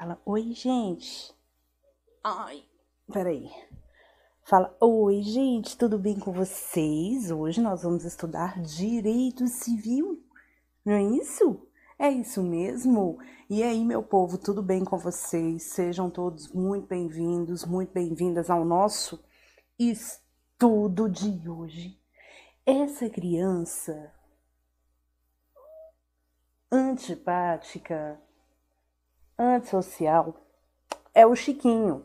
Fala, oi, gente. Ai, peraí. Fala, oi, gente, tudo bem com vocês? Hoje nós vamos estudar direito civil, não é isso? É isso mesmo? E aí, meu povo, tudo bem com vocês? Sejam todos muito bem-vindos, muito bem-vindas ao nosso estudo de hoje. Essa criança antipática antissocial é o Chiquinho.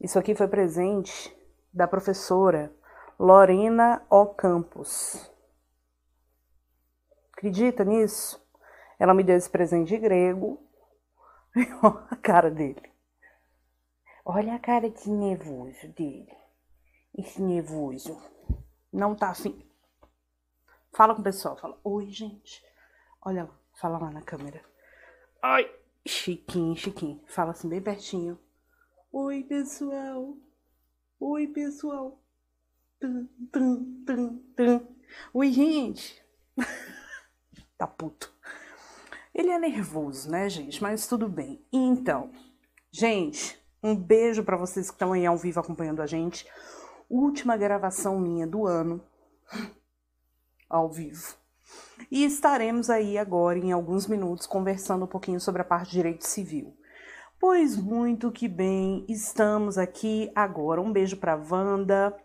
Isso aqui foi presente da professora Lorena Ocampos. Acredita nisso? Ela me deu esse presente de grego. Olha a cara dele. Olha a cara de nervoso dele. Esse nervoso. Não tá assim Fala com o pessoal. Fala, oi, gente. Olha lá. Fala lá na câmera. Ai. Chiquinho, Chiquinho. Fala assim bem pertinho. Oi, pessoal. Oi, pessoal. Tum, tum, tum, tum. Oi, gente. tá puto. Ele é nervoso, né, gente? Mas tudo bem. Então, gente, um beijo para vocês que estão aí ao vivo acompanhando a gente. Última gravação minha do ano. Ao vivo. E estaremos aí agora, em alguns minutos, conversando um pouquinho sobre a parte de direito civil. Pois muito que bem, estamos aqui agora. Um beijo para Wanda,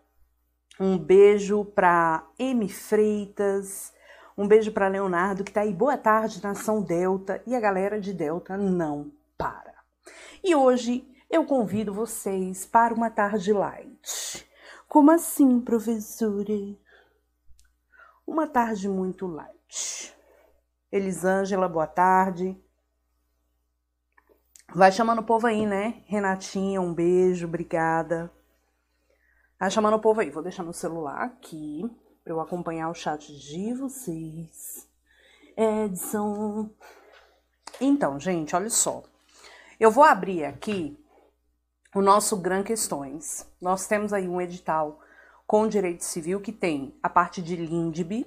um beijo para M Freitas, um beijo para Leonardo que tá aí. Boa tarde, nação Delta e a galera de Delta não para. E hoje eu convido vocês para uma tarde light. Como assim, professora? uma tarde muito light. Elisângela, boa tarde. Vai chamando o povo aí, né? Renatinha, um beijo, obrigada. Vai chamando o povo aí. Vou deixar meu celular aqui para eu acompanhar o chat de vocês. Edson. Então, gente, olha só. Eu vou abrir aqui o nosso Gran Questões. Nós temos aí um edital com direito civil que tem a parte de LINDB,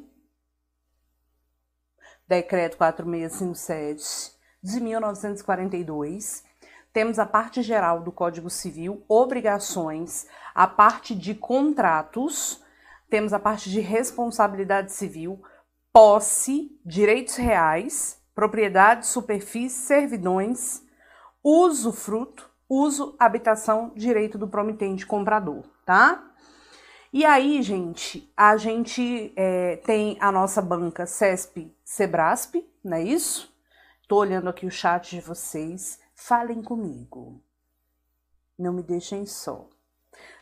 Decreto 4657 de 1942. Temos a parte geral do Código Civil, obrigações, a parte de contratos, temos a parte de responsabilidade civil, posse, direitos reais, propriedade, superfície, servidões, usufruto, uso, habitação, direito do promitente comprador, tá? E aí, gente, a gente é, tem a nossa banca CESP Sebrasp, não é isso? Tô olhando aqui o chat de vocês. Falem comigo. Não me deixem só.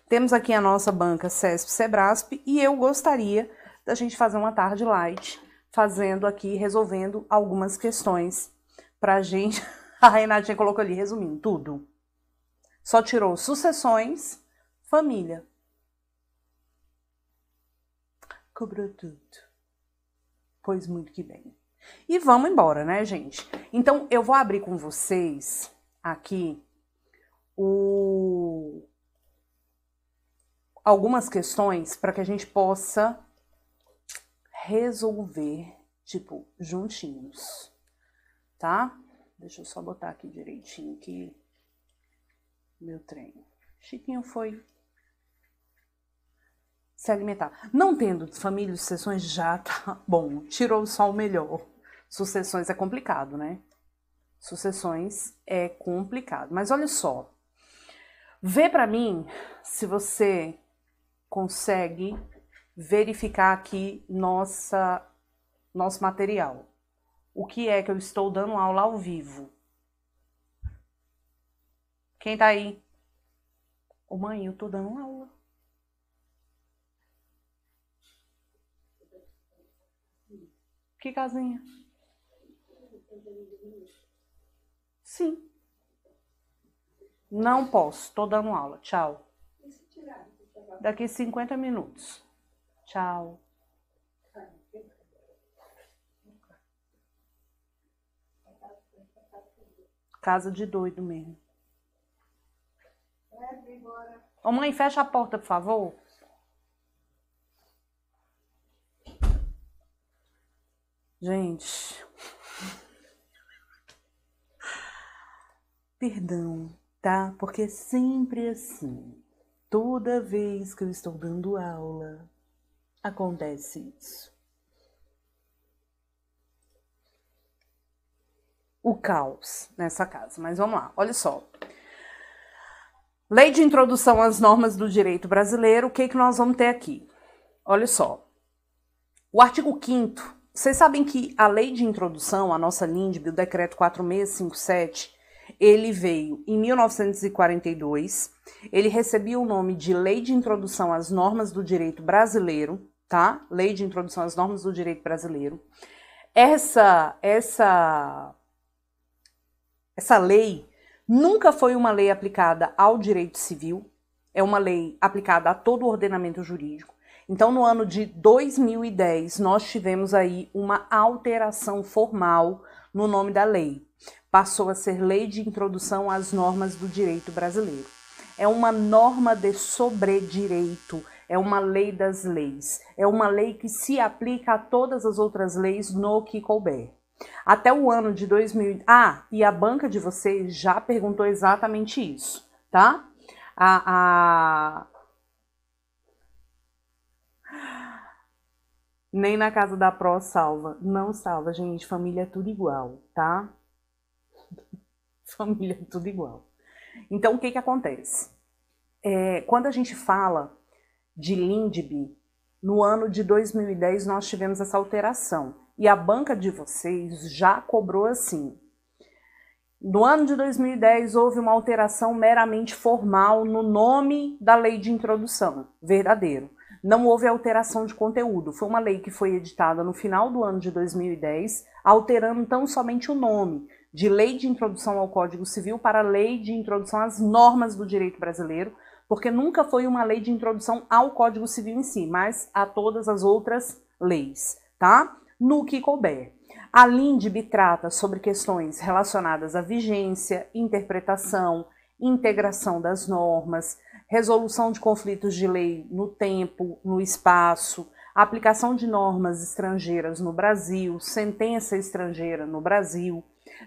Temos aqui a nossa banca CESP Sebrasp e eu gostaria da gente fazer uma tarde light, fazendo aqui, resolvendo algumas questões pra gente. A Renatinha colocou ali, resumindo tudo. Só tirou sucessões, família cobrou tudo. Pois muito que bem. E vamos embora, né, gente? Então, eu vou abrir com vocês aqui o... algumas questões para que a gente possa resolver, tipo, juntinhos, tá? Deixa eu só botar aqui direitinho que meu trem. Chiquinho foi se alimentar. Não tendo família sucessões já tá bom, tirou só o melhor. Sucessões é complicado, né? Sucessões é complicado. Mas olha só, vê para mim se você consegue verificar aqui nossa nosso material. O que é que eu estou dando aula ao vivo? Quem tá aí? Ô mãe, eu tô dando aula. Que casinha? Sim. Não posso, estou dando aula. Tchau. Daqui 50 minutos. Tchau. Casa de doido mesmo. Ô mãe, fecha a porta, por favor. Gente, perdão, tá? Porque é sempre assim. Toda vez que eu estou dando aula, acontece isso. O caos nessa casa. Mas vamos lá, olha só. Lei de introdução às normas do direito brasileiro, o que, é que nós vamos ter aqui? Olha só. O artigo 5 vocês sabem que a lei de introdução, a nossa LINDB, o decreto 4657, ele veio em 1942. Ele recebia o nome de Lei de Introdução às Normas do Direito Brasileiro, tá? Lei de Introdução às Normas do Direito Brasileiro. Essa essa essa lei nunca foi uma lei aplicada ao direito civil, é uma lei aplicada a todo o ordenamento jurídico. Então, no ano de 2010, nós tivemos aí uma alteração formal no nome da lei. Passou a ser Lei de Introdução às Normas do Direito Brasileiro. É uma norma de sobredireito, é uma lei das leis, é uma lei que se aplica a todas as outras leis no que couber. Até o ano de 2000. Ah, e a banca de vocês já perguntou exatamente isso, tá? A, a, nem na casa da pró salva. Não salva, gente. Família é tudo igual, tá? família é tudo igual. Então, o que que acontece? É, quando a gente fala de Lindbe, no ano de 2010 nós tivemos essa alteração. E a banca de vocês já cobrou assim. No ano de 2010 houve uma alteração meramente formal no nome da lei de introdução, verdadeiro não houve alteração de conteúdo. Foi uma lei que foi editada no final do ano de 2010, alterando tão somente o nome de Lei de Introdução ao Código Civil para Lei de Introdução às Normas do Direito Brasileiro, porque nunca foi uma lei de introdução ao Código Civil em si, mas a todas as outras leis, tá? No que couber. A LINDB trata sobre questões relacionadas à vigência, interpretação, integração das normas, resolução de conflitos de lei no tempo, no espaço, aplicação de normas estrangeiras no Brasil, sentença estrangeira no Brasil,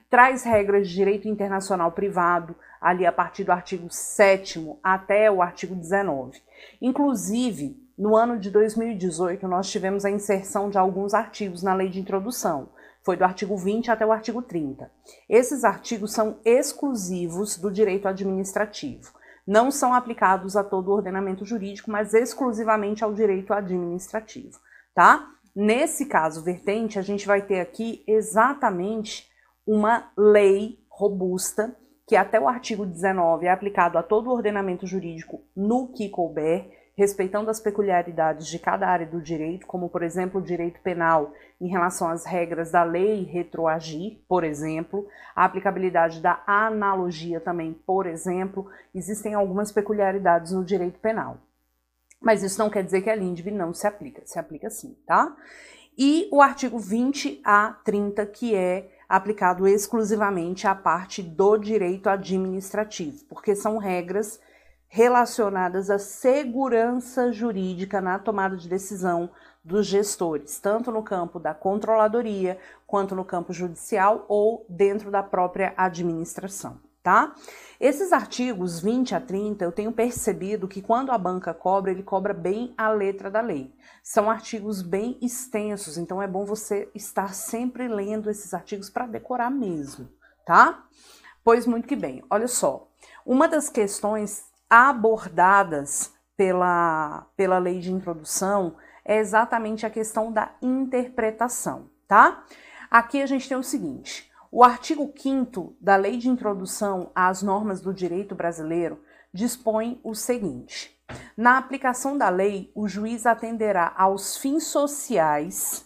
traz regras de direito internacional privado, ali a partir do artigo 7 até o artigo 19. Inclusive, no ano de 2018, nós tivemos a inserção de alguns artigos na lei de introdução. Foi do artigo 20 até o artigo 30. Esses artigos são exclusivos do direito administrativo não são aplicados a todo o ordenamento jurídico, mas exclusivamente ao direito administrativo, tá? Nesse caso vertente, a gente vai ter aqui exatamente uma lei robusta, que até o artigo 19 é aplicado a todo o ordenamento jurídico no que couber, respeitando as peculiaridades de cada área do direito, como por exemplo o direito penal, em relação às regras da lei retroagir, por exemplo, a aplicabilidade da analogia também, por exemplo, existem algumas peculiaridades no direito penal. Mas isso não quer dizer que a LINDB não se aplica, se aplica sim, tá? E o artigo 20 a 30, que é aplicado exclusivamente à parte do direito administrativo, porque são regras relacionadas à segurança jurídica na tomada de decisão dos gestores, tanto no campo da controladoria, quanto no campo judicial ou dentro da própria administração, tá? Esses artigos 20 a 30, eu tenho percebido que quando a banca cobra, ele cobra bem a letra da lei. São artigos bem extensos, então é bom você estar sempre lendo esses artigos para decorar mesmo, tá? Pois muito que bem. Olha só, uma das questões abordadas pela, pela lei de introdução é exatamente a questão da interpretação, tá? Aqui a gente tem o seguinte: o artigo 5 da Lei de Introdução às Normas do Direito Brasileiro dispõe o seguinte: na aplicação da lei, o juiz atenderá aos fins sociais,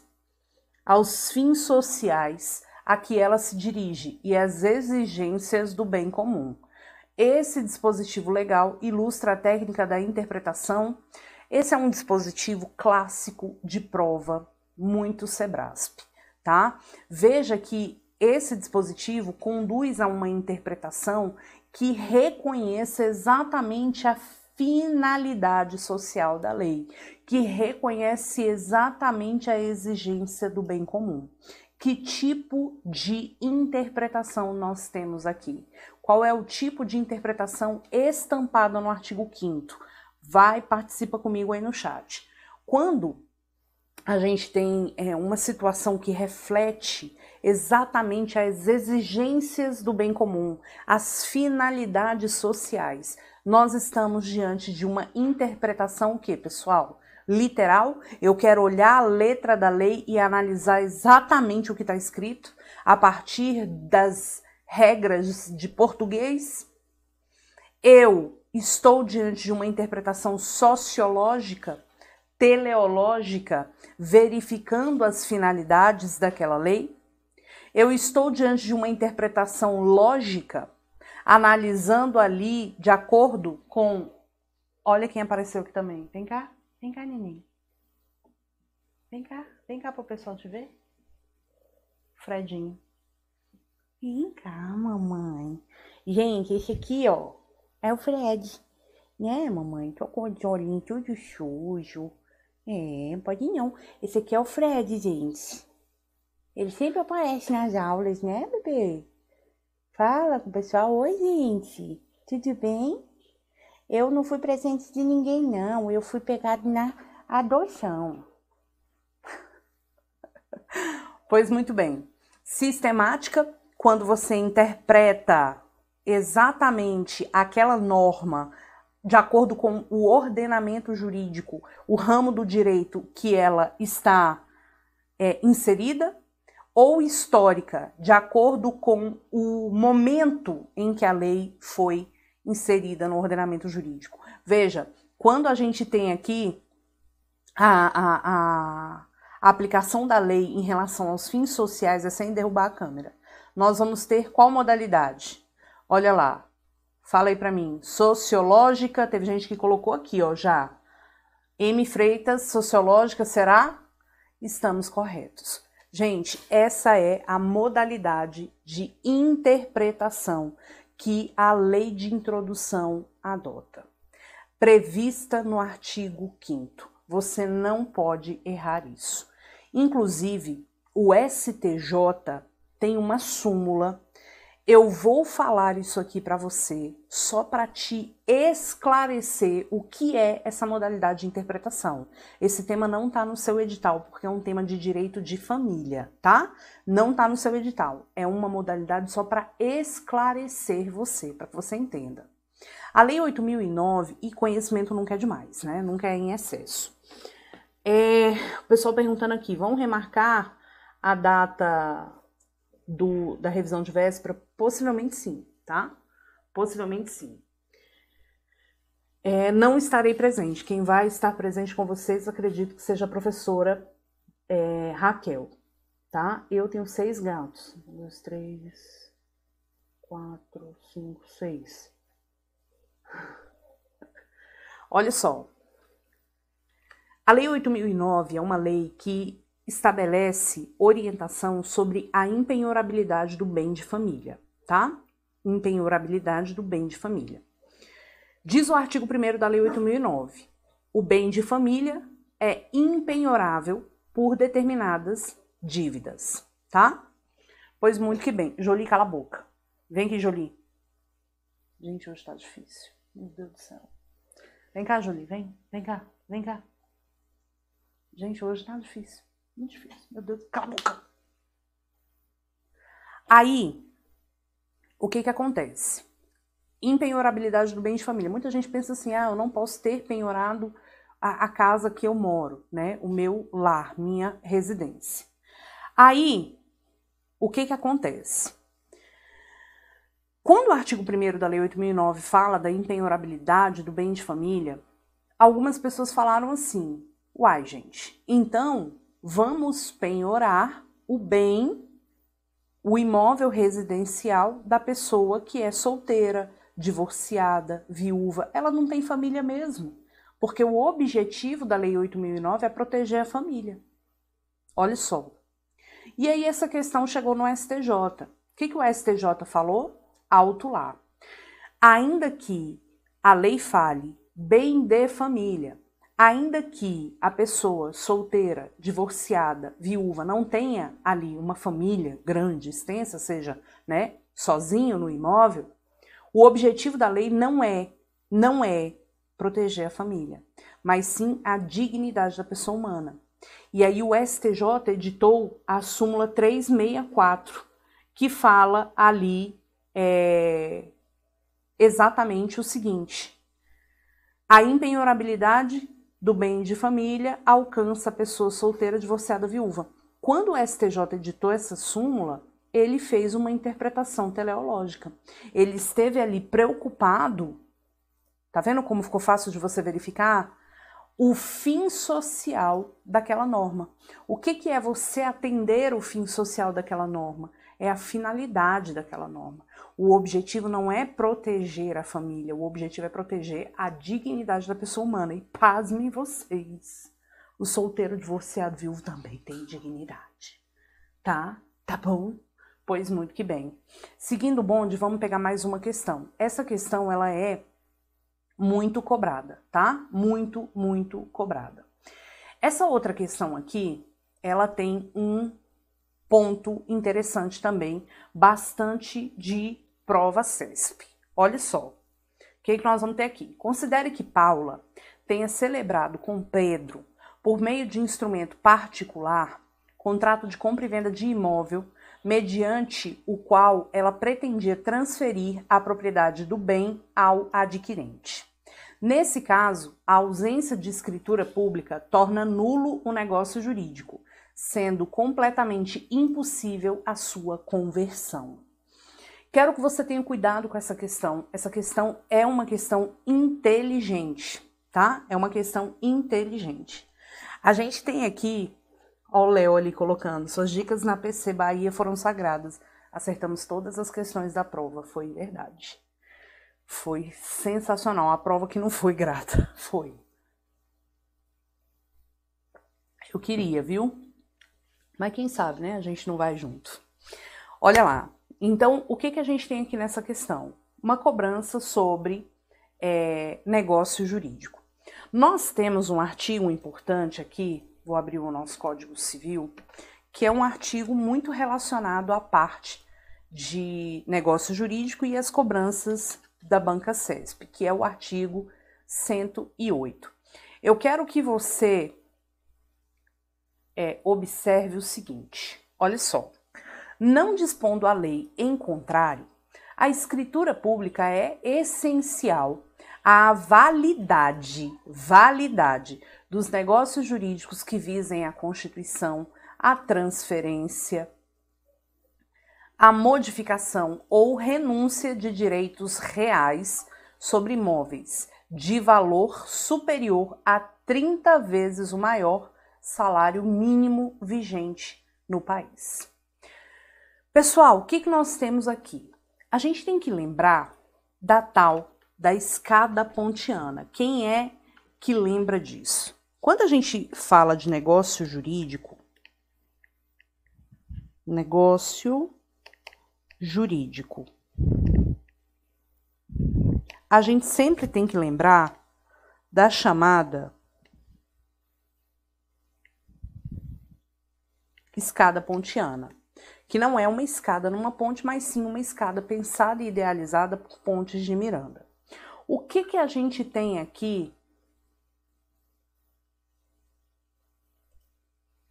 aos fins sociais a que ela se dirige e às exigências do bem comum. Esse dispositivo legal ilustra a técnica da interpretação esse é um dispositivo clássico de prova, muito Sebrasp, tá? Veja que esse dispositivo conduz a uma interpretação que reconheça exatamente a finalidade social da lei, que reconhece exatamente a exigência do bem comum. Que tipo de interpretação nós temos aqui? Qual é o tipo de interpretação estampada no artigo 5 vai, participa comigo aí no chat. Quando a gente tem é, uma situação que reflete exatamente as exigências do bem comum, as finalidades sociais, nós estamos diante de uma interpretação que, pessoal, literal. Eu quero olhar a letra da lei e analisar exatamente o que está escrito a partir das regras de português. Eu estou diante de uma interpretação sociológica, teleológica, verificando as finalidades daquela lei? Eu estou diante de uma interpretação lógica, analisando ali de acordo com. Olha quem apareceu aqui também. Vem cá, vem cá, neném. Vem cá, vem cá para o pessoal te ver. Fredinho. Vem cá, mamãe. Gente, esse aqui, ó, é o Fred. Né, mamãe? Tô com os olhinhos tudo sujo. É, pode não. Esse aqui é o Fred, gente. Ele sempre aparece nas aulas, né, bebê? Fala com o pessoal. Oi, gente. Tudo bem? Eu não fui presente de ninguém, não. Eu fui pegado na adoção. pois muito bem. Sistemática, quando você interpreta exatamente aquela norma de acordo com o ordenamento jurídico, o ramo do direito que ela está é, inserida, ou histórica, de acordo com o momento em que a lei foi inserida no ordenamento jurídico. Veja, quando a gente tem aqui a, a, a aplicação da lei em relação aos fins sociais, é sem derrubar a câmera, nós vamos ter qual modalidade? Olha lá, fala aí para mim. Sociológica, teve gente que colocou aqui, ó, já. M. Freitas, sociológica, será? Estamos corretos. Gente, essa é a modalidade de interpretação que a lei de introdução adota, prevista no artigo 5. Você não pode errar isso. Inclusive, o STJ tem uma súmula eu vou falar isso aqui para você só para te esclarecer o que é essa modalidade de interpretação. Esse tema não está no seu edital, porque é um tema de direito de família, tá? Não está no seu edital. É uma modalidade só para esclarecer você, para que você entenda. A Lei 8009, e conhecimento nunca é demais, né? Nunca é em excesso. É, o pessoal perguntando aqui, vão remarcar a data do, da revisão de véspera? Possivelmente sim, tá? Possivelmente sim. É, não estarei presente. Quem vai estar presente com vocês, acredito que seja a professora é, Raquel, tá? Eu tenho seis gatos. Um, dois, três, quatro, cinco, seis. Olha só. A Lei 8.009 é uma lei que estabelece orientação sobre a impenhorabilidade do bem de família, tá? Impenhorabilidade do bem de família. Diz o artigo 1 da Lei 8009: o bem de família é impenhorável por determinadas dívidas, tá? Pois muito que bem. Jolie, cala a boca. Vem aqui, Jolie. Gente, hoje tá difícil. Meu Deus do céu. Vem cá, Jolie, vem. Vem cá, vem cá. Gente, hoje tá difícil. Muito difícil. Meu Deus, cala a boca. Aí, o que que acontece? Impenhorabilidade do bem de família. Muita gente pensa assim, ah, eu não posso ter penhorado a, a casa que eu moro, né? O meu lar, minha residência. Aí, o que que acontece? Quando o artigo 1 da Lei 8009 fala da impenhorabilidade do bem de família, algumas pessoas falaram assim: uai, gente, então vamos penhorar o bem, o imóvel residencial da pessoa que é solteira, divorciada, viúva. Ela não tem família mesmo, porque o objetivo da Lei 8009 é proteger a família. Olha só. E aí essa questão chegou no STJ. O que, que o STJ falou? Alto lá. Ainda que a lei fale bem de família, Ainda que a pessoa solteira, divorciada, viúva não tenha ali uma família grande, extensa, seja, né, sozinho no imóvel, o objetivo da lei não é, não é proteger a família, mas sim a dignidade da pessoa humana. E aí o STJ editou a súmula 364, que fala ali é, exatamente o seguinte: a impenhorabilidade do bem de família alcança a pessoa solteira, divorciada, viúva. Quando o STJ editou essa súmula, ele fez uma interpretação teleológica. Ele esteve ali preocupado, tá vendo como ficou fácil de você verificar? O fim social daquela norma. O que, que é você atender o fim social daquela norma? É a finalidade daquela norma. O objetivo não é proteger a família, o objetivo é proteger a dignidade da pessoa humana. E pasmem vocês, o solteiro divorciado viúvo também tem dignidade, tá? Tá bom? Pois muito que bem. Seguindo o bonde, vamos pegar mais uma questão. Essa questão, ela é muito cobrada, tá? Muito, muito cobrada. Essa outra questão aqui, ela tem um ponto interessante também, bastante de prova CESP. Olha só, o que, é que nós vamos ter aqui? Considere que Paula tenha celebrado com Pedro, por meio de instrumento particular, contrato de compra e venda de imóvel, mediante o qual ela pretendia transferir a propriedade do bem ao adquirente. Nesse caso, a ausência de escritura pública torna nulo o negócio jurídico, sendo completamente impossível a sua conversão. Quero que você tenha cuidado com essa questão. Essa questão é uma questão inteligente, tá? É uma questão inteligente. A gente tem aqui, ó, o Léo ali colocando: suas dicas na PC Bahia foram sagradas. Acertamos todas as questões da prova. Foi verdade. Foi sensacional. A prova que não foi grata. Foi. Eu queria, viu? Mas quem sabe, né? A gente não vai junto. Olha lá, então, o que, que a gente tem aqui nessa questão? Uma cobrança sobre é, negócio jurídico. Nós temos um artigo importante aqui, vou abrir o nosso Código Civil, que é um artigo muito relacionado à parte de negócio jurídico e as cobranças da banca CESP, que é o artigo 108. Eu quero que você é, observe o seguinte: olha só não dispondo a lei em contrário, a escritura pública é essencial à validade, validade dos negócios jurídicos que visem a constituição, a transferência, a modificação ou renúncia de direitos reais sobre imóveis de valor superior a 30 vezes o maior salário mínimo vigente no país. Pessoal, o que, que nós temos aqui? A gente tem que lembrar da tal da escada pontiana. Quem é que lembra disso? Quando a gente fala de negócio jurídico, negócio jurídico, a gente sempre tem que lembrar da chamada escada pontiana que não é uma escada numa ponte, mas sim uma escada pensada e idealizada por Pontes de Miranda. O que, que a gente tem aqui?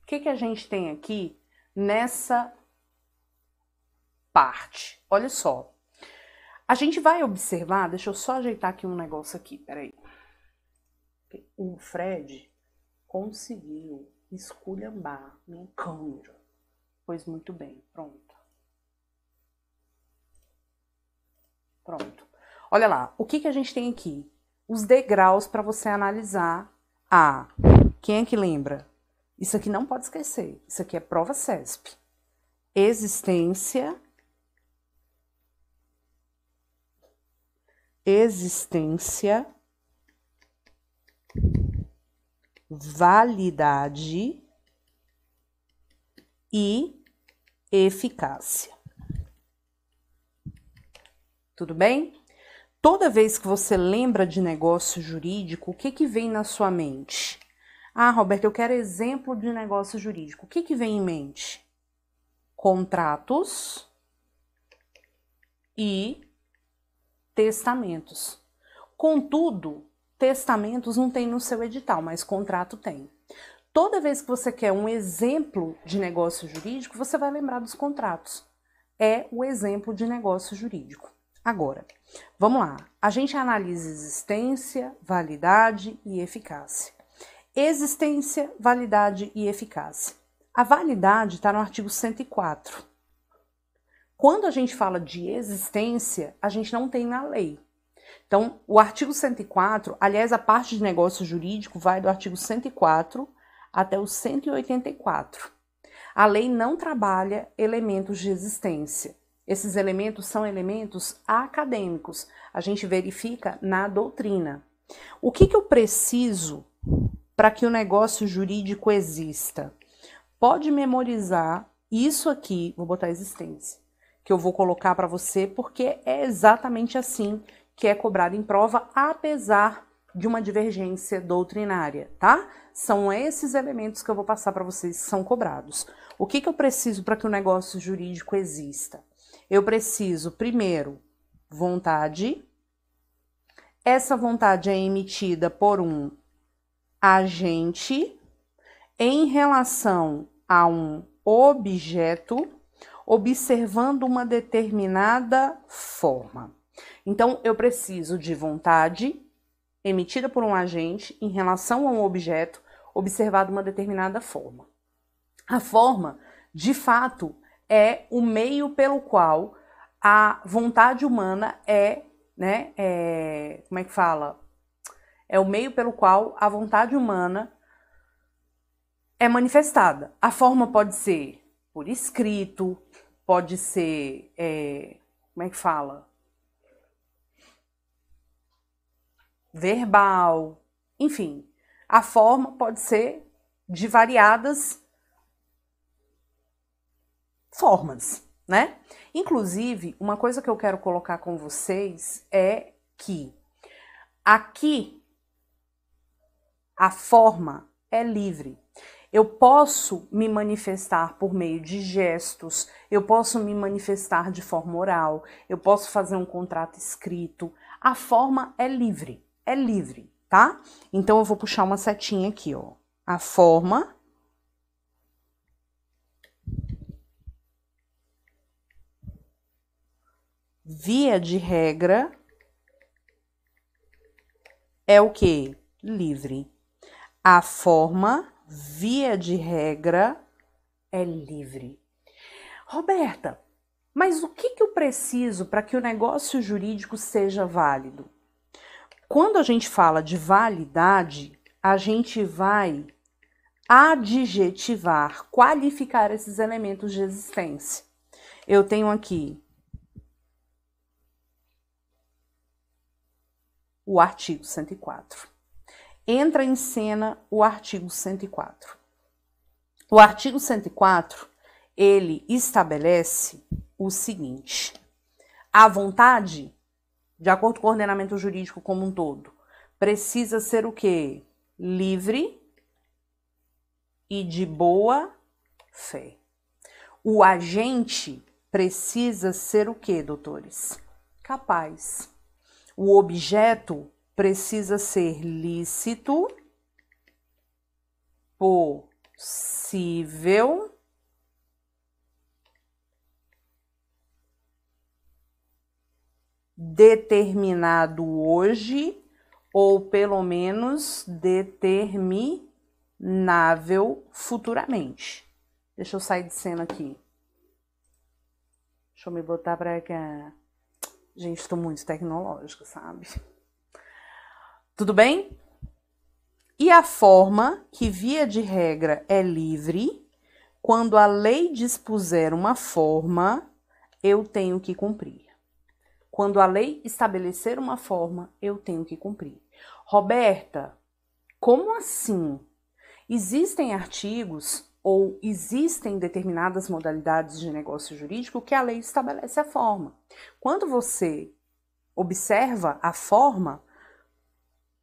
O que, que a gente tem aqui nessa parte? Olha só. A gente vai observar, deixa eu só ajeitar aqui um negócio aqui, peraí. O Fred conseguiu esculhambar minha câmera. Pois muito bem, pronto. Pronto. Olha lá, o que, que a gente tem aqui? Os degraus para você analisar a... Quem é que lembra? Isso aqui não pode esquecer. Isso aqui é prova CESP. Existência. Existência. Validade. E eficácia. Tudo bem? Toda vez que você lembra de negócio jurídico, o que, que vem na sua mente? Ah, Roberto, eu quero exemplo de negócio jurídico. O que, que vem em mente? Contratos e testamentos. Contudo, testamentos não tem no seu edital, mas contrato tem. Toda vez que você quer um exemplo de negócio jurídico, você vai lembrar dos contratos. É o exemplo de negócio jurídico. Agora, vamos lá. A gente analisa existência, validade e eficácia. Existência, validade e eficácia. A validade está no artigo 104. Quando a gente fala de existência, a gente não tem na lei. Então, o artigo 104, aliás, a parte de negócio jurídico vai do artigo 104 até o 184. A lei não trabalha elementos de existência. Esses elementos são elementos acadêmicos, a gente verifica na doutrina. O que, que eu preciso para que o negócio jurídico exista? Pode memorizar isso aqui, vou botar existência, que eu vou colocar para você, porque é exatamente assim que é cobrado em prova, apesar de uma divergência doutrinária, tá? São esses elementos que eu vou passar para vocês que são cobrados. O que, que eu preciso para que o negócio jurídico exista? Eu preciso, primeiro, vontade. Essa vontade é emitida por um agente em relação a um objeto, observando uma determinada forma. Então, eu preciso de vontade emitida por um agente em relação a um objeto, observado uma determinada forma. A forma, de fato, é o meio pelo qual a vontade humana é, né, é, como é que fala? É o meio pelo qual a vontade humana é manifestada. A forma pode ser por escrito, pode ser, é, como é que fala? Verbal, enfim, a forma pode ser de variadas formas, né? Inclusive, uma coisa que eu quero colocar com vocês é que aqui a forma é livre. Eu posso me manifestar por meio de gestos, eu posso me manifestar de forma oral, eu posso fazer um contrato escrito. A forma é livre, é livre tá? Então, eu vou puxar uma setinha aqui, ó. A forma. Via de regra, é o que? Livre. A forma, via de regra, é livre. Roberta, mas o que, que eu preciso para que o negócio jurídico seja válido? Quando a gente fala de validade, a gente vai adjetivar, qualificar esses elementos de existência. Eu tenho aqui o artigo 104. Entra em cena o artigo 104. O artigo 104, ele estabelece o seguinte: a vontade de acordo com o ordenamento jurídico como um todo, precisa ser o quê? Livre e de boa fé. O agente precisa ser o quê, doutores? Capaz. O objeto precisa ser lícito, possível determinado hoje ou pelo menos determinável futuramente. Deixa eu sair de cena aqui. Deixa eu me botar para cá. Gente, estou muito tecnológica, sabe? Tudo bem? E a forma, que via de regra é livre, quando a lei dispuser uma forma, eu tenho que cumprir. Quando a lei estabelecer uma forma, eu tenho que cumprir. Roberta, como assim? Existem artigos ou existem determinadas modalidades de negócio jurídico que a lei estabelece a forma. Quando você observa a forma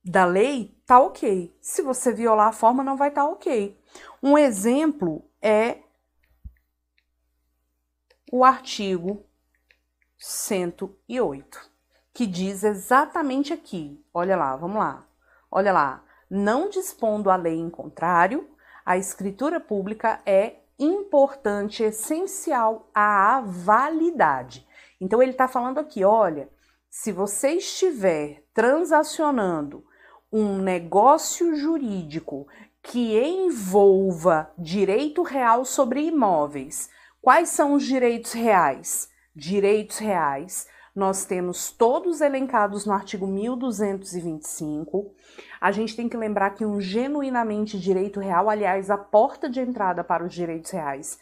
da lei, tá ok. Se você violar a forma, não vai estar tá ok. Um exemplo é o artigo 108, que diz exatamente aqui. Olha lá, vamos lá. Olha lá. Não dispondo a lei em contrário, a escritura pública é importante, essencial à validade. Então ele está falando aqui, olha, se você estiver transacionando um negócio jurídico que envolva direito real sobre imóveis, quais são os direitos reais? direitos reais, nós temos todos elencados no artigo 1225. A gente tem que lembrar que um genuinamente direito real, aliás, a porta de entrada para os direitos reais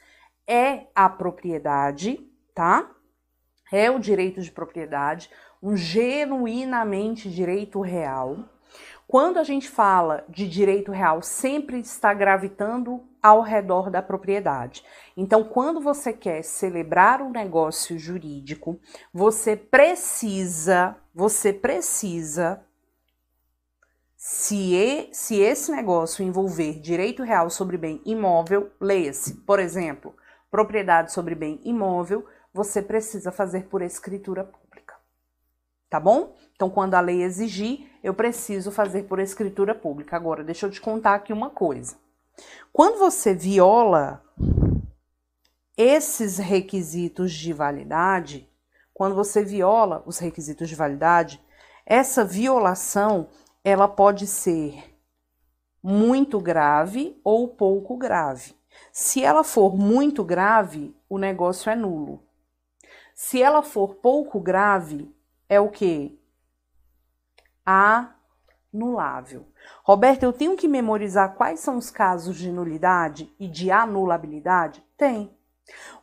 é a propriedade, tá? É o direito de propriedade, um genuinamente direito real quando a gente fala de direito real, sempre está gravitando ao redor da propriedade. Então, quando você quer celebrar um negócio jurídico, você precisa, você precisa se, e, se esse negócio envolver direito real sobre bem imóvel, leia-se, por exemplo, propriedade sobre bem imóvel, você precisa fazer por escritura tá bom? Então, quando a lei exigir, eu preciso fazer por escritura pública. Agora, deixa eu te contar aqui uma coisa. Quando você viola esses requisitos de validade, quando você viola os requisitos de validade, essa violação ela pode ser muito grave ou pouco grave. Se ela for muito grave, o negócio é nulo. Se ela for pouco grave, é o que? Anulável. Roberta, eu tenho que memorizar quais são os casos de nulidade e de anulabilidade? Tem.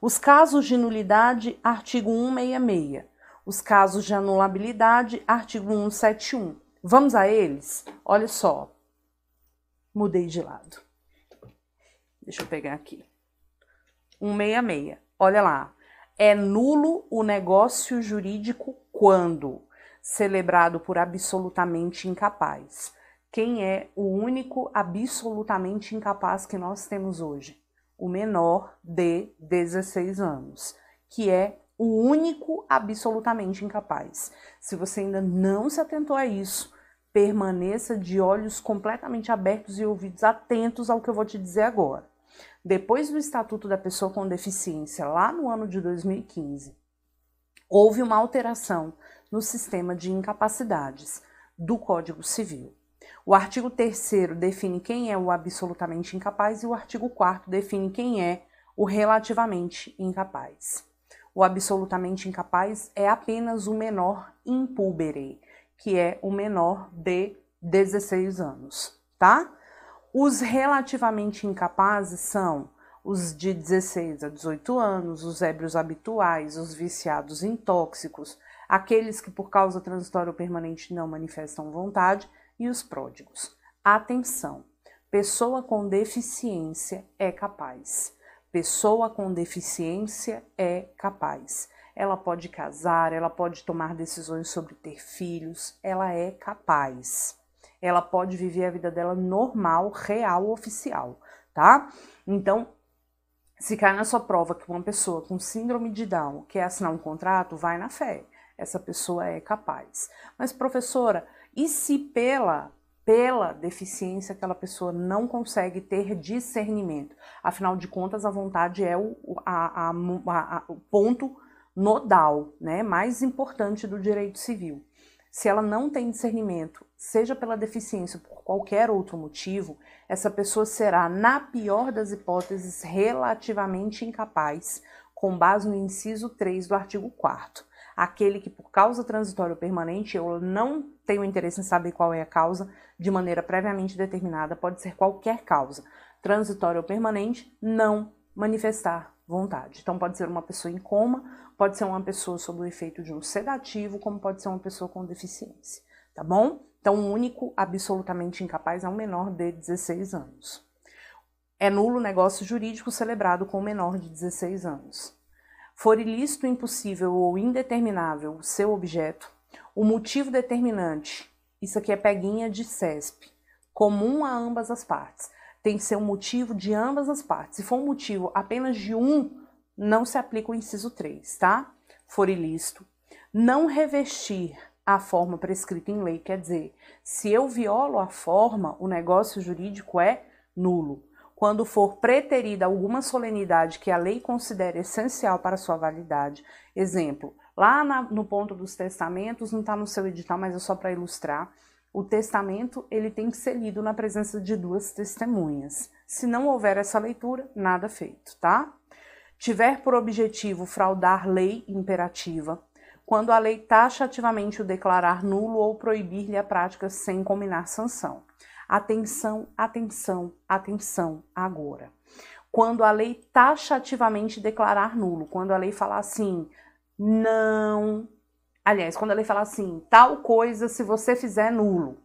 Os casos de nulidade, artigo 166. Os casos de anulabilidade, artigo 171. Vamos a eles? Olha só. Mudei de lado. Deixa eu pegar aqui. 166. Olha lá. É nulo o negócio jurídico quando celebrado por absolutamente incapaz. Quem é o único absolutamente incapaz que nós temos hoje? O menor de 16 anos, que é o único absolutamente incapaz. Se você ainda não se atentou a isso, permaneça de olhos completamente abertos e ouvidos atentos ao que eu vou te dizer agora. Depois do Estatuto da Pessoa com Deficiência, lá no ano de 2015, houve uma alteração no sistema de incapacidades do Código Civil. O artigo 3 define quem é o absolutamente incapaz e o artigo 4 define quem é o relativamente incapaz. O absolutamente incapaz é apenas o menor impúbere, que é o menor de 16 anos, tá? Os relativamente incapazes são os de 16 a 18 anos, os ébrios habituais, os viciados em tóxicos, aqueles que por causa transitória ou permanente não manifestam vontade e os pródigos. Atenção! Pessoa com deficiência é capaz. Pessoa com deficiência é capaz. Ela pode casar, ela pode tomar decisões sobre ter filhos, ela é capaz. Ela pode viver a vida dela normal, real, oficial, tá? Então, se cai na sua prova que uma pessoa com síndrome de Down quer assinar um contrato, vai na fé. Essa pessoa é capaz. Mas, professora, e se pela pela deficiência aquela pessoa não consegue ter discernimento. Afinal de contas, a vontade é o, a, a, a, o ponto nodal, né, mais importante do direito civil. Se ela não tem discernimento seja pela deficiência ou por qualquer outro motivo, essa pessoa será, na pior das hipóteses, relativamente incapaz, com base no inciso 3 do artigo 4 aquele que por causa transitória ou permanente, eu não tenho interesse em saber qual é a causa, de maneira previamente determinada, pode ser qualquer causa, transitória ou permanente, não manifestar vontade. Então pode ser uma pessoa em coma, pode ser uma pessoa sob o efeito de um sedativo, como pode ser uma pessoa com deficiência, tá bom? Então, o único absolutamente incapaz é um menor de 16 anos. É nulo negócio jurídico celebrado com o menor de 16 anos. For ilícito, impossível ou indeterminável o seu objeto, o motivo determinante, isso aqui é peguinha de CESP, comum a ambas as partes. Tem que ser um motivo de ambas as partes. Se for um motivo apenas de um, não se aplica o inciso 3, tá? For ilícito. Não revestir a forma prescrita em lei. Quer dizer, se eu violo a forma, o negócio jurídico é nulo. Quando for preterida alguma solenidade que a lei considere essencial para sua validade, exemplo, lá na, no ponto dos testamentos, não está no seu edital, mas é só para ilustrar, o testamento ele tem que ser lido na presença de duas testemunhas. Se não houver essa leitura, nada feito, tá? Tiver por objetivo fraudar lei imperativa, quando a lei taxativamente o declarar nulo ou proibir-lhe a prática sem combinar sanção. Atenção, atenção, atenção agora. Quando a lei taxativamente declarar nulo, quando a lei falar assim, não. Aliás, quando a lei falar assim, tal coisa se você fizer nulo.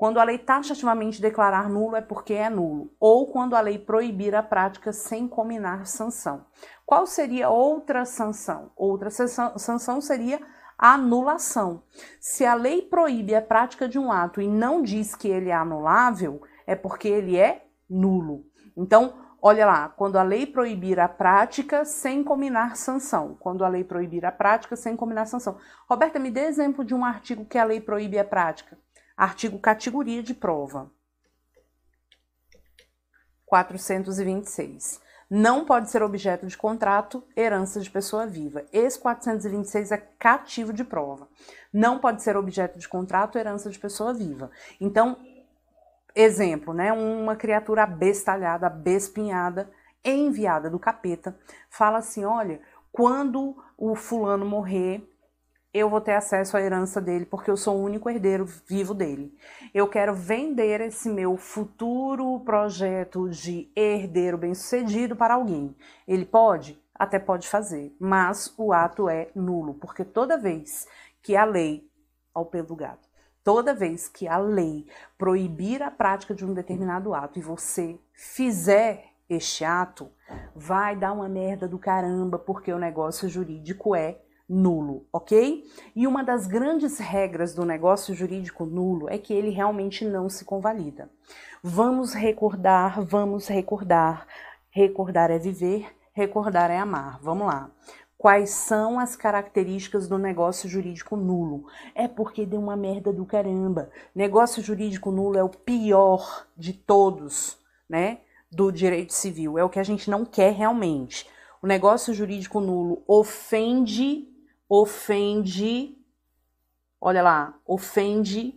Quando a lei taxativamente declarar nulo, é porque é nulo, ou quando a lei proibir a prática sem combinar sanção. Qual seria outra sanção? Outra sanção seria a anulação. Se a lei proíbe a prática de um ato e não diz que ele é anulável, é porque ele é nulo. Então, olha lá, quando a lei proibir a prática sem combinar sanção. Quando a lei proibir a prática sem combinar sanção. Roberta, me dê exemplo de um artigo que a lei proíbe a prática. Artigo categoria de prova. 426. Não pode ser objeto de contrato herança de pessoa viva. Esse 426 é cativo de prova. Não pode ser objeto de contrato herança de pessoa viva. Então, exemplo, né? Uma criatura abestalhada, abespinhada, enviada do capeta, fala assim: olha, quando o fulano morrer, eu vou ter acesso à herança dele, porque eu sou o único herdeiro vivo dele. Eu quero vender esse meu futuro projeto de herdeiro bem-sucedido para alguém. Ele pode? Até pode fazer, mas o ato é nulo, porque toda vez que a lei, ao pelo do gato, toda vez que a lei proibir a prática de um determinado ato e você fizer este ato, vai dar uma merda do caramba, porque o negócio jurídico é nulo, ok? E uma das grandes regras do negócio jurídico nulo é que ele realmente não se convalida. Vamos recordar, vamos recordar. Recordar é viver, recordar é amar. Vamos lá. Quais são as características do negócio jurídico nulo? É porque deu uma merda do caramba. Negócio jurídico nulo é o pior de todos, né? Do direito civil. É o que a gente não quer realmente. O negócio jurídico nulo ofende ofende, olha lá, ofende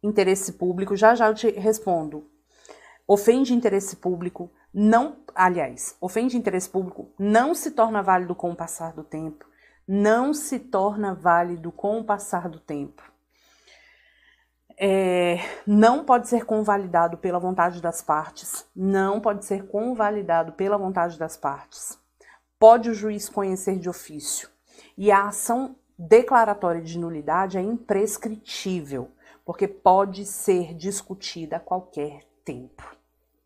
interesse público. Já já eu te respondo. Ofende interesse público, não, aliás, ofende interesse público não se torna válido com o passar do tempo. Não se torna válido com o passar do tempo. É, não pode ser convalidado pela vontade das partes. Não pode ser convalidado pela vontade das partes. Pode o juiz conhecer de ofício. E a ação declaratória de nulidade é imprescritível, porque pode ser discutida a qualquer tempo,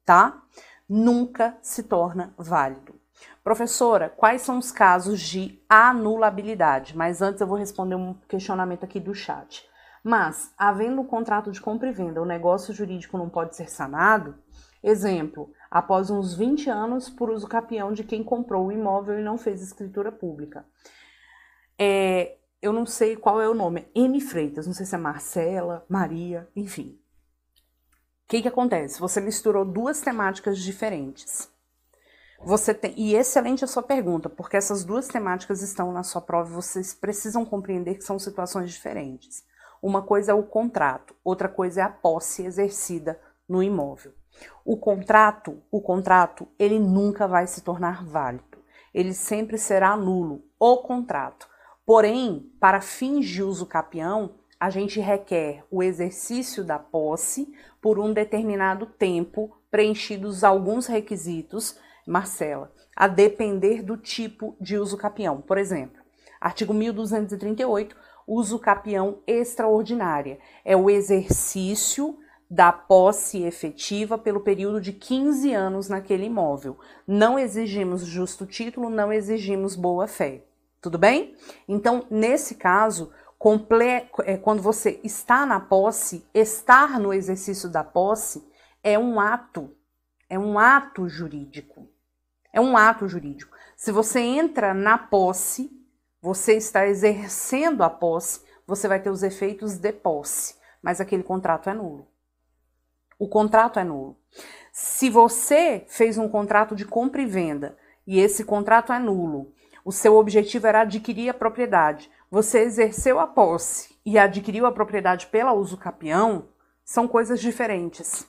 tá? Nunca se torna válido. Professora, quais são os casos de anulabilidade? Mas antes eu vou responder um questionamento aqui do chat. Mas, havendo um contrato de compra e venda, o negócio jurídico não pode ser sanado? Exemplo, após uns 20 anos por uso capião de quem comprou o imóvel e não fez escritura pública. É, eu não sei qual é o nome, M Freitas, não sei se é Marcela, Maria, enfim. O que, que acontece? Você misturou duas temáticas diferentes. Você tem, e excelente a sua pergunta, porque essas duas temáticas estão na sua prova e vocês precisam compreender que são situações diferentes. Uma coisa é o contrato, outra coisa é a posse exercida no imóvel. O contrato, o contrato, ele nunca vai se tornar válido. Ele sempre será nulo, o contrato. Porém, para fins de uso capião, a gente requer o exercício da posse por um determinado tempo, preenchidos alguns requisitos, Marcela, a depender do tipo de uso capião. Por exemplo, artigo 1238, uso capião extraordinária, é o exercício da posse efetiva pelo período de 15 anos naquele imóvel. Não exigimos justo título, não exigimos boa fé. Tudo bem? Então, nesse caso, é, quando você está na posse, estar no exercício da posse é um ato, é um ato jurídico. É um ato jurídico. Se você entra na posse, você está exercendo a posse, você vai ter os efeitos de posse, mas aquele contrato é nulo. O contrato é nulo. Se você fez um contrato de compra e venda e esse contrato é nulo o seu objetivo era adquirir a propriedade. Você exerceu a posse e adquiriu a propriedade pela usucapião, são coisas diferentes.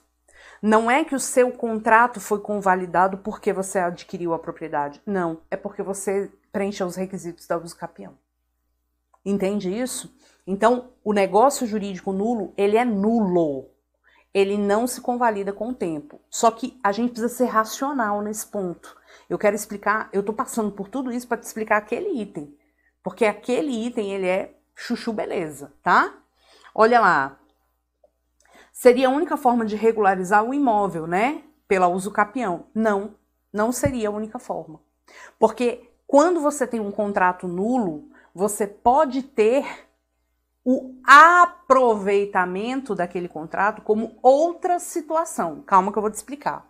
Não é que o seu contrato foi convalidado porque você adquiriu a propriedade. Não, é porque você preenche os requisitos da usucapião. Entende isso? Então, o negócio jurídico nulo, ele é nulo. Ele não se convalida com o tempo. Só que a gente precisa ser racional nesse ponto. Eu quero explicar, eu tô passando por tudo isso para te explicar aquele item, porque aquele item ele é chuchu beleza, tá? Olha lá. Seria a única forma de regularizar o imóvel, né? Pela uso capião. Não, não seria a única forma. Porque quando você tem um contrato nulo, você pode ter o aproveitamento daquele contrato como outra situação. Calma que eu vou te explicar.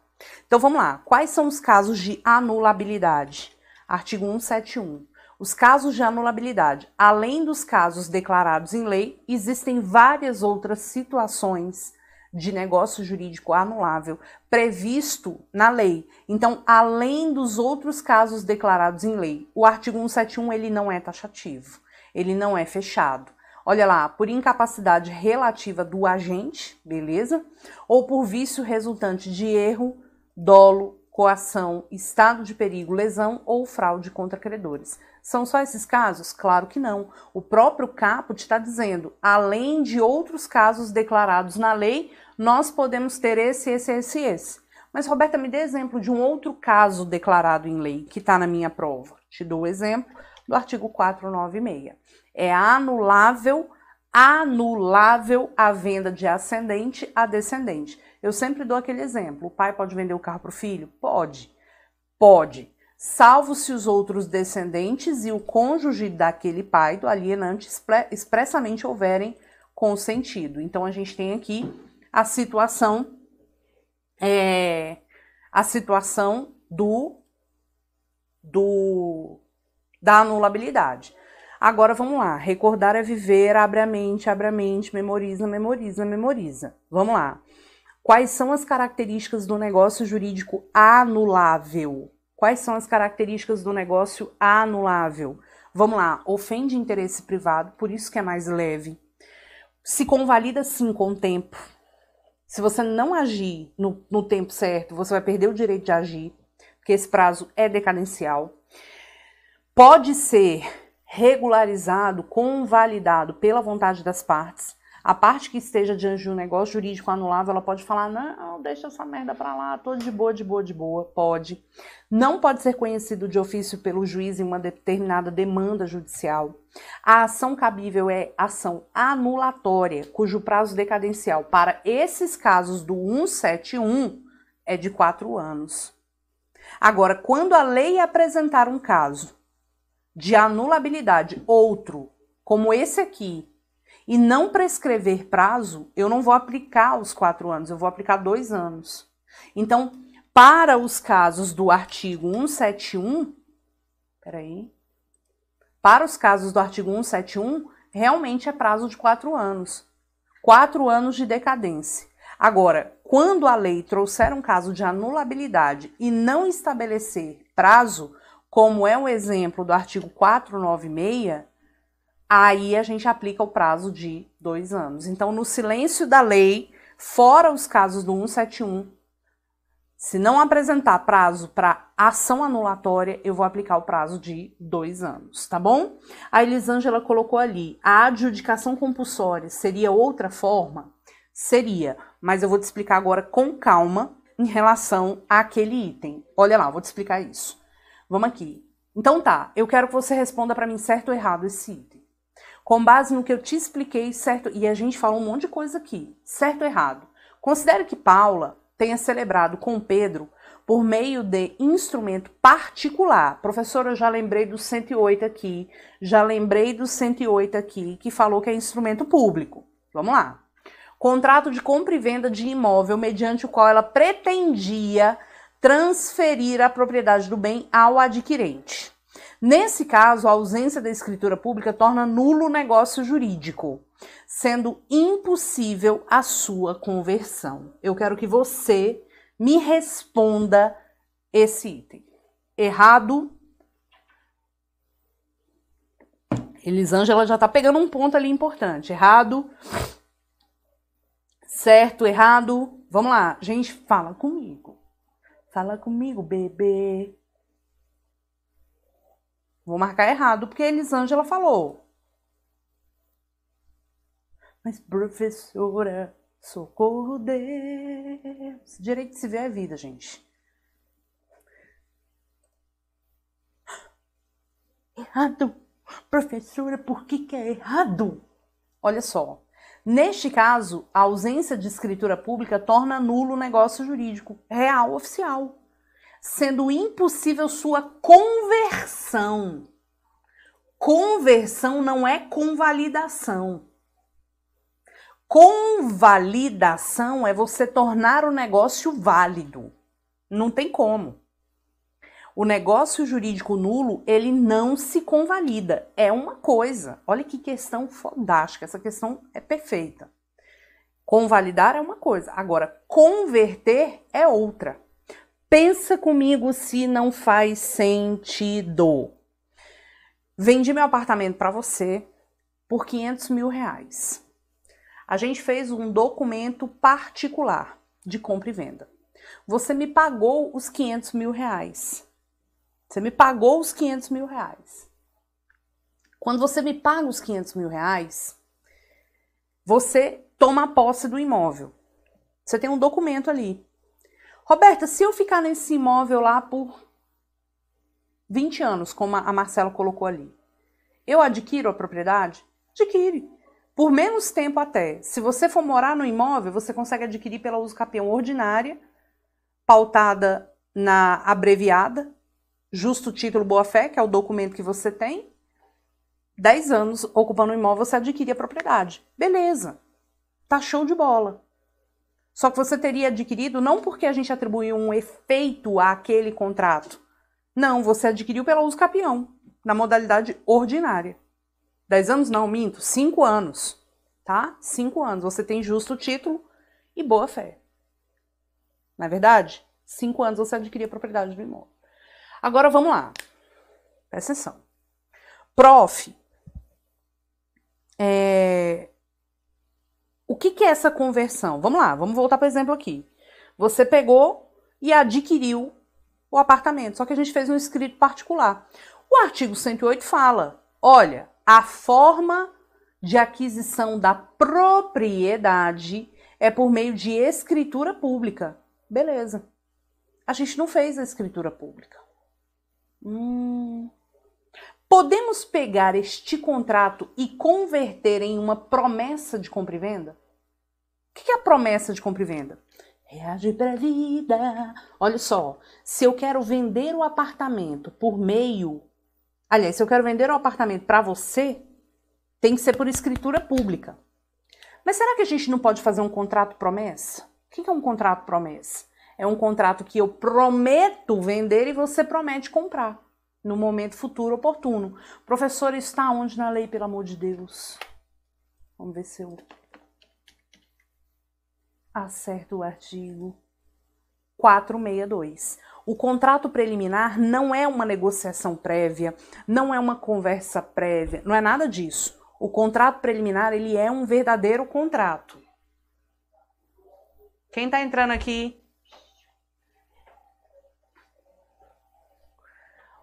Então vamos lá. Quais são os casos de anulabilidade? Artigo 171. Os casos de anulabilidade, além dos casos declarados em lei, existem várias outras situações de negócio jurídico anulável previsto na lei. Então, além dos outros casos declarados em lei, o artigo 171 ele não é taxativo, ele não é fechado. Olha lá, por incapacidade relativa do agente, beleza? Ou por vício resultante de erro dolo, coação, estado de perigo, lesão ou fraude contra credores. São só esses casos? Claro que não. O próprio caput está dizendo, além de outros casos declarados na lei, nós podemos ter esse, esse, esse, esse. Mas, Roberta, me dê exemplo de um outro caso declarado em lei que está na minha prova. Te dou o exemplo do artigo 496. É anulável, anulável a venda de ascendente a descendente. Eu sempre dou aquele exemplo: o pai pode vender o carro para o filho? Pode, pode, salvo se os outros descendentes e o cônjuge daquele pai, do alienante, expressamente houverem consentido. Então a gente tem aqui a situação é, a situação do, do da anulabilidade. Agora vamos lá, recordar é viver, abre a mente, abre a mente, memoriza, memoriza, memoriza. Vamos lá. Quais são as características do negócio jurídico anulável? Quais são as características do negócio anulável? Vamos lá, ofende interesse privado, por isso que é mais leve. Se convalida sim com o tempo. Se você não agir no, no tempo certo, você vai perder o direito de agir, porque esse prazo é decadencial. Pode ser regularizado, convalidado pela vontade das partes. A parte que esteja diante de um negócio jurídico anulado, ela pode falar: não, deixa essa merda pra lá, tô de boa, de boa, de boa. Pode. Não pode ser conhecido de ofício pelo juiz em uma determinada demanda judicial. A ação cabível é ação anulatória, cujo prazo decadencial para esses casos do 171 é de quatro anos. Agora, quando a lei apresentar um caso de anulabilidade, outro, como esse aqui, e não prescrever prazo, eu não vou aplicar os quatro anos, eu vou aplicar dois anos. Então, para os casos do artigo 171, peraí, para os casos do artigo 171, realmente é prazo de quatro anos. Quatro anos de decadência. Agora, quando a lei trouxer um caso de anulabilidade e não estabelecer prazo, como é o exemplo do artigo 496, aí a gente aplica o prazo de dois anos. Então, no silêncio da lei, fora os casos do 171, se não apresentar prazo para ação anulatória, eu vou aplicar o prazo de dois anos, tá bom? A Elisângela colocou ali: a adjudicação compulsória seria outra forma? Seria, mas eu vou te explicar agora com calma em relação àquele item. Olha lá, vou te explicar isso. Vamos aqui. Então tá, eu quero que você responda para mim certo ou errado esse item com base no que eu te expliquei, certo? E a gente falou um monte de coisa aqui, certo ou errado. Considere que Paula tenha celebrado com Pedro por meio de instrumento particular. Professora, eu já lembrei do 108 aqui, já lembrei do 108 aqui, que falou que é instrumento público. Vamos lá. Contrato de compra e venda de imóvel mediante o qual ela pretendia transferir a propriedade do bem ao adquirente. Nesse caso, a ausência da escritura pública torna nulo o negócio jurídico, sendo impossível a sua conversão. Eu quero que você me responda esse item. Errado? Elisângela já está pegando um ponto ali importante. Errado? Certo, errado? Vamos lá, gente, fala comigo. Fala comigo, bebê. Vou marcar errado, porque a Elisângela falou. Mas, professora, socorro Deus. Direito de se ver é vida, gente. Errado. Professora, por que, que é errado? Olha só. Neste caso, a ausência de escritura pública torna nulo o negócio jurídico real oficial sendo impossível sua conversão. Conversão não é convalidação. Convalidação é você tornar o negócio válido. Não tem como. O negócio jurídico nulo, ele não se convalida. É uma coisa. Olha que questão fodástica. Essa questão é perfeita. Convalidar é uma coisa. Agora, converter é outra. Pensa comigo se não faz sentido. Vendi meu apartamento para você por 500 mil reais. A gente fez um documento particular de compra e venda. Você me pagou os 500 mil reais. Você me pagou os 500 mil reais. Quando você me paga os 500 mil reais, você toma posse do imóvel. Você tem um documento ali Roberta, se eu ficar nesse imóvel lá por 20 anos, como a Marcela colocou ali, eu adquiro a propriedade? Adquire. Por menos tempo até. Se você for morar no imóvel, você consegue adquirir pela uso capião ordinária, pautada na abreviada, justo título boa-fé, que é o documento que você tem. 10 anos ocupando o imóvel, você adquire a propriedade. Beleza. Tá show de bola. Só que você teria adquirido não porque a gente atribuiu um efeito àquele contrato. Não, você adquiriu pela uso capião, na modalidade ordinária. Dez anos não, minto, cinco anos, tá? Cinco anos. Você tem justo título e boa fé. Na é verdade, cinco anos você adquiria a propriedade do imóvel. Agora vamos lá. Presta atenção. Prof. É, o que, que é essa conversão? Vamos lá, vamos voltar para o exemplo aqui. Você pegou e adquiriu o apartamento, só que a gente fez um escrito particular. O artigo 108 fala: olha, a forma de aquisição da propriedade é por meio de escritura pública. Beleza. A gente não fez a escritura pública. Hum, Podemos pegar este contrato e converter em uma promessa de compra e venda? O que é a promessa de compra e venda? Reagir é para a vida. Olha só, se eu quero vender o apartamento por meio. Aliás, se eu quero vender o apartamento para você, tem que ser por escritura pública. Mas será que a gente não pode fazer um contrato promessa? O que é um contrato promessa? É um contrato que eu prometo vender e você promete comprar no momento futuro oportuno. Professor, está onde na lei, pelo amor de Deus? Vamos ver se eu acerto o artigo 462. O contrato preliminar não é uma negociação prévia, não é uma conversa prévia, não é nada disso. O contrato preliminar, ele é um verdadeiro contrato. Quem está entrando aqui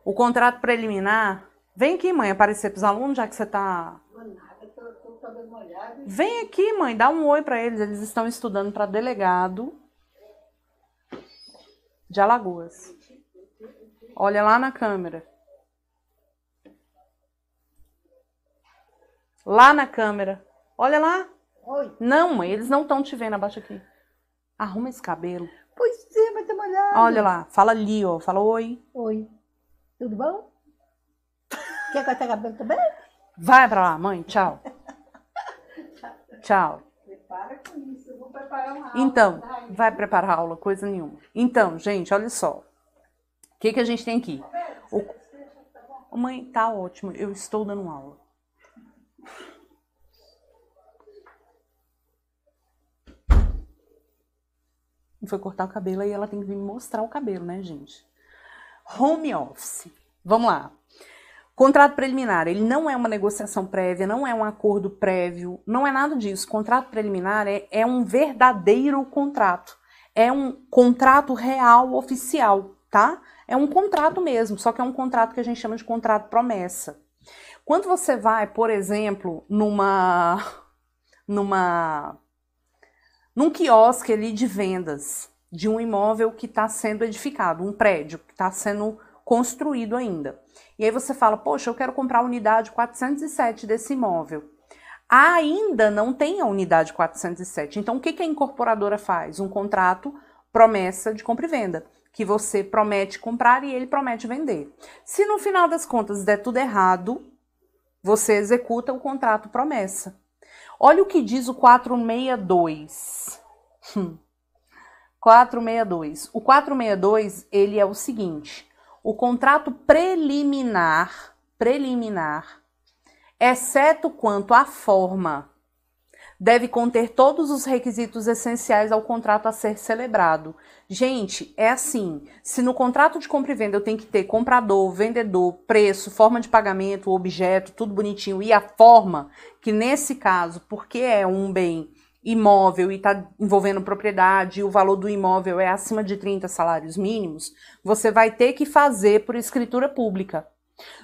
O contrato preliminar. Vem aqui, mãe, aparecer para os alunos, já que você está. Vem aqui, mãe, dá um oi para eles. Eles estão estudando para delegado de Alagoas. Olha lá na câmera. Lá na câmera. Olha lá. Oi. Não, mãe, eles não estão te vendo. abaixo aqui. Arruma esse cabelo. Pois é, mas tá molhado. Olha lá. Fala ali, ó. Fala oi. Oi. Tudo bom? Quer cortar cabelo também? Vai pra lá, mãe. Tchau. Tchau. Prepara com isso. Eu vou preparar uma aula. Então, vai preparar a aula, coisa nenhuma. Então, gente, olha só. O que, que a gente tem aqui? O... Mãe, tá ótimo. Eu estou dando aula. E foi cortar o cabelo, aí ela tem que vir mostrar o cabelo, né, gente? home office. Vamos lá. Contrato preliminar, ele não é uma negociação prévia, não é um acordo prévio, não é nada disso. Contrato preliminar é, é um verdadeiro contrato. É um contrato real oficial, tá? É um contrato mesmo, só que é um contrato que a gente chama de contrato promessa. Quando você vai, por exemplo, numa numa num quiosque ali de vendas, de um imóvel que está sendo edificado, um prédio que está sendo construído ainda. E aí você fala, poxa, eu quero comprar a unidade 407 desse imóvel. Ainda não tem a unidade 407. Então, o que, que a incorporadora faz? Um contrato promessa de compra e venda, que você promete comprar e ele promete vender. Se no final das contas der tudo errado, você executa o contrato promessa. Olha o que diz o 462. Hum. 462. O 462, ele é o seguinte: o contrato preliminar, preliminar, exceto quanto à forma, deve conter todos os requisitos essenciais ao contrato a ser celebrado. Gente, é assim: se no contrato de compra e venda eu tenho que ter comprador, vendedor, preço, forma de pagamento, objeto, tudo bonitinho, e a forma, que nesse caso, porque é um bem imóvel e está envolvendo propriedade, e o valor do imóvel é acima de 30 salários mínimos, você vai ter que fazer por escritura pública.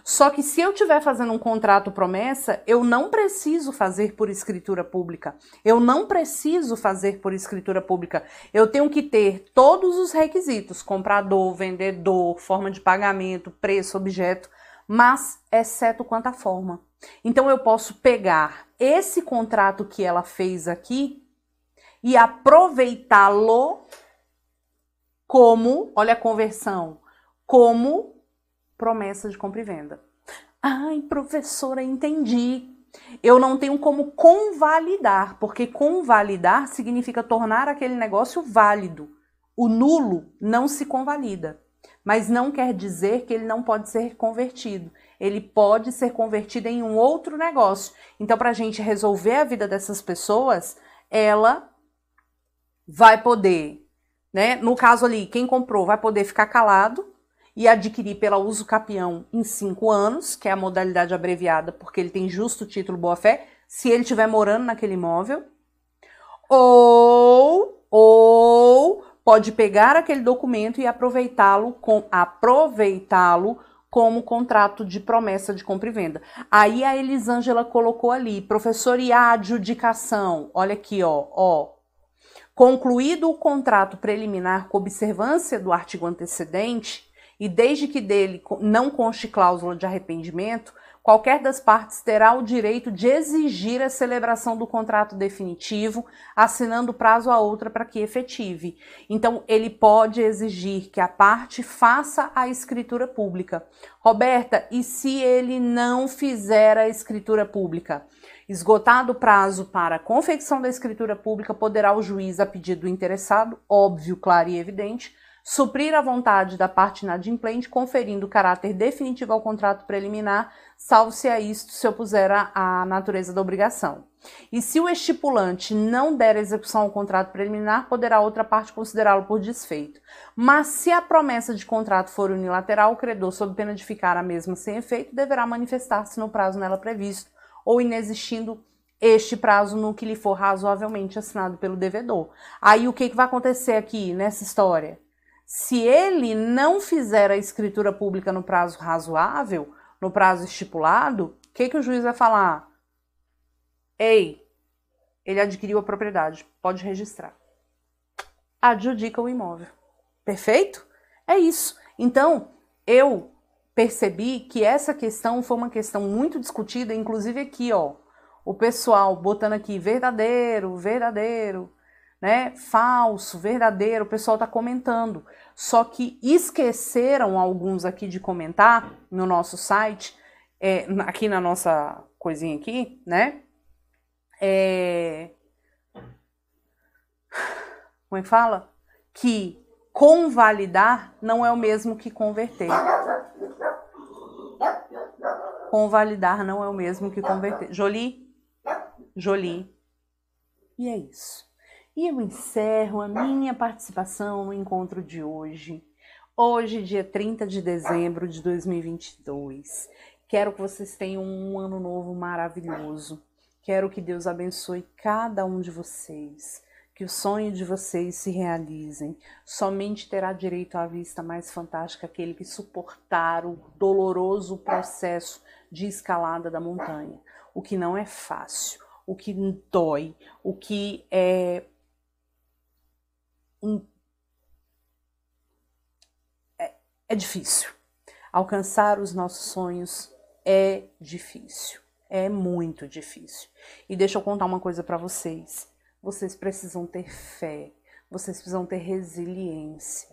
Só que se eu estiver fazendo um contrato promessa, eu não preciso fazer por escritura pública. Eu não preciso fazer por escritura pública. Eu tenho que ter todos os requisitos: comprador, vendedor, forma de pagamento, preço, objeto, mas exceto quanto à forma. Então eu posso pegar esse contrato que ela fez aqui e aproveitá-lo como, olha a conversão, como promessa de compra e venda. Ai, professora, entendi. Eu não tenho como convalidar, porque convalidar significa tornar aquele negócio válido. O nulo não se convalida, mas não quer dizer que ele não pode ser convertido ele pode ser convertido em um outro negócio. Então, para a gente resolver a vida dessas pessoas, ela vai poder, né? No caso ali, quem comprou vai poder ficar calado e adquirir pela uso capião em cinco anos, que é a modalidade abreviada, porque ele tem justo título boa-fé, se ele estiver morando naquele imóvel. Ou, ou pode pegar aquele documento e aproveitá-lo com aproveitá-lo como contrato de promessa de compra e venda. Aí a Elisângela colocou ali, professor e a adjudicação, olha aqui, ó, ó. Concluído o contrato preliminar com observância do artigo antecedente, e desde que dele não conste cláusula de arrependimento, qualquer das partes terá o direito de exigir a celebração do contrato definitivo, assinando prazo a outra para que efetive. Então, ele pode exigir que a parte faça a escritura pública. Roberta, e se ele não fizer a escritura pública? Esgotado o prazo para a confecção da escritura pública, poderá o juiz, a pedido do interessado, óbvio, claro e evidente, suprir a vontade da parte inadimplente, conferindo caráter definitivo ao contrato preliminar, salvo se a é isto se opuser a, a natureza da obrigação. E se o estipulante não der execução ao contrato preliminar, poderá outra parte considerá-lo por desfeito. Mas se a promessa de contrato for unilateral, o credor, sob pena de ficar a mesma sem efeito, deverá manifestar-se no prazo nela previsto ou inexistindo este prazo no que lhe for razoavelmente assinado pelo devedor. Aí o que, que vai acontecer aqui nessa história? Se ele não fizer a escritura pública no prazo razoável, no prazo estipulado, o que, que o juiz vai falar? Ei, ele adquiriu a propriedade, pode registrar. Adjudica o imóvel. Perfeito? É isso. Então, eu percebi que essa questão foi uma questão muito discutida, inclusive aqui, ó. O pessoal botando aqui verdadeiro, verdadeiro né? Falso, verdadeiro, o pessoal está comentando. Só que esqueceram alguns aqui de comentar no nosso site, é, aqui na nossa coisinha aqui, né? É... Como é que fala? Que convalidar não é o mesmo que converter. Convalidar não é o mesmo que converter. Jolie? Jolie. E é isso. E eu encerro a minha participação no encontro de hoje. Hoje, dia 30 de dezembro de 2022. Quero que vocês tenham um ano novo maravilhoso. Quero que Deus abençoe cada um de vocês. Que o sonho de vocês se realizem. Somente terá direito à vista mais fantástica aquele que suportar o doloroso processo de escalada da montanha. O que não é fácil, o que dói, o que é um... é, é difícil. Alcançar os nossos sonhos é difícil. É muito difícil. E deixa eu contar uma coisa para vocês. Vocês precisam ter fé, vocês precisam ter resiliência,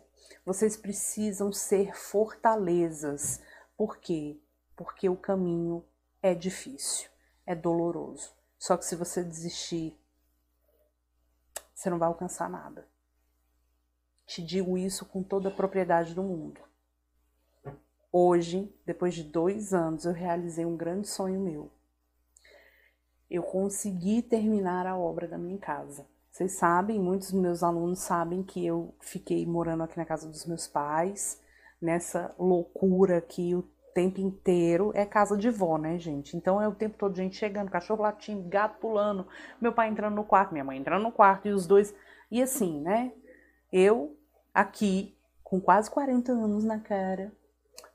vocês precisam ser fortalezas. Por quê? Porque o caminho é difícil, é doloroso. Só que se você desistir, você não vai alcançar nada. Te digo isso com toda a propriedade do mundo. Hoje, depois de dois anos, eu realizei um grande sonho meu. Eu consegui terminar a obra da minha casa. Vocês sabem, muitos dos meus alunos sabem que eu fiquei morando aqui na casa dos meus pais, nessa loucura que o tempo inteiro é casa de vó, né, gente? Então é o tempo todo gente chegando, cachorro latindo, gato pulando, meu pai entrando no quarto, minha mãe entrando no quarto e os dois. E assim, né? Eu aqui, com quase 40 anos na cara.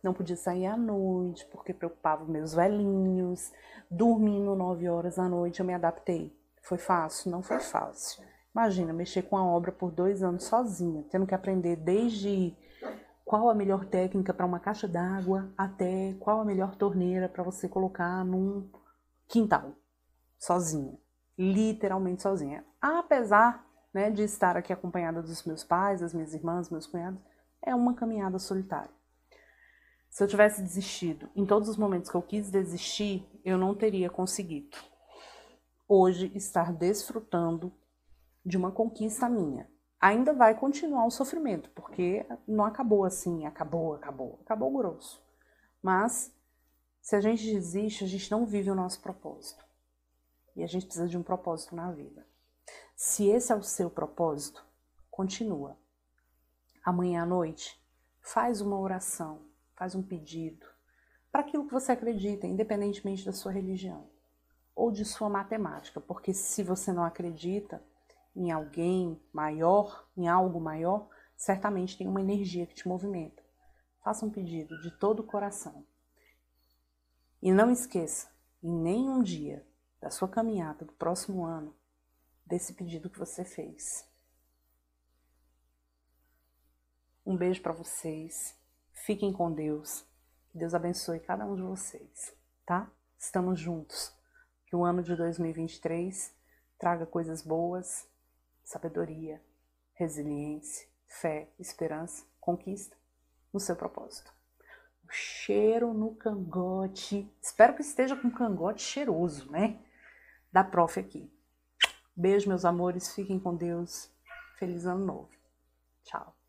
Não podia sair à noite, porque preocupava meus velhinhos. Dormindo 9 horas da noite, eu me adaptei. Foi fácil? Não foi fácil. Imagina, mexer com a obra por dois anos sozinha, tendo que aprender desde qual a melhor técnica para uma caixa d'água até qual a melhor torneira para você colocar num quintal, sozinha. Literalmente sozinha. Apesar né, de estar aqui acompanhada dos meus pais, das minhas irmãs, meus cunhados, é uma caminhada solitária. Se eu tivesse desistido em todos os momentos que eu quis desistir, eu não teria conseguido. Hoje, estar desfrutando de uma conquista minha. Ainda vai continuar o sofrimento, porque não acabou assim, acabou, acabou, acabou grosso. Mas se a gente desiste, a gente não vive o nosso propósito. E a gente precisa de um propósito na vida. Se esse é o seu propósito, continua. Amanhã à noite, faz uma oração, faz um pedido para aquilo que você acredita, independentemente da sua religião ou de sua matemática, porque se você não acredita em alguém maior, em algo maior, certamente tem uma energia que te movimenta. Faça um pedido de todo o coração. E não esqueça, em nenhum dia da sua caminhada do próximo ano, desse pedido que você fez. Um beijo para vocês. Fiquem com Deus. Que Deus abençoe cada um de vocês, tá? Estamos juntos. Que o ano de 2023 traga coisas boas, sabedoria, resiliência, fé, esperança, conquista no seu propósito. O cheiro no cangote. Espero que esteja com um cangote cheiroso, né? Da prof aqui. Beijo, meus amores. Fiquem com Deus. Feliz ano novo. Tchau.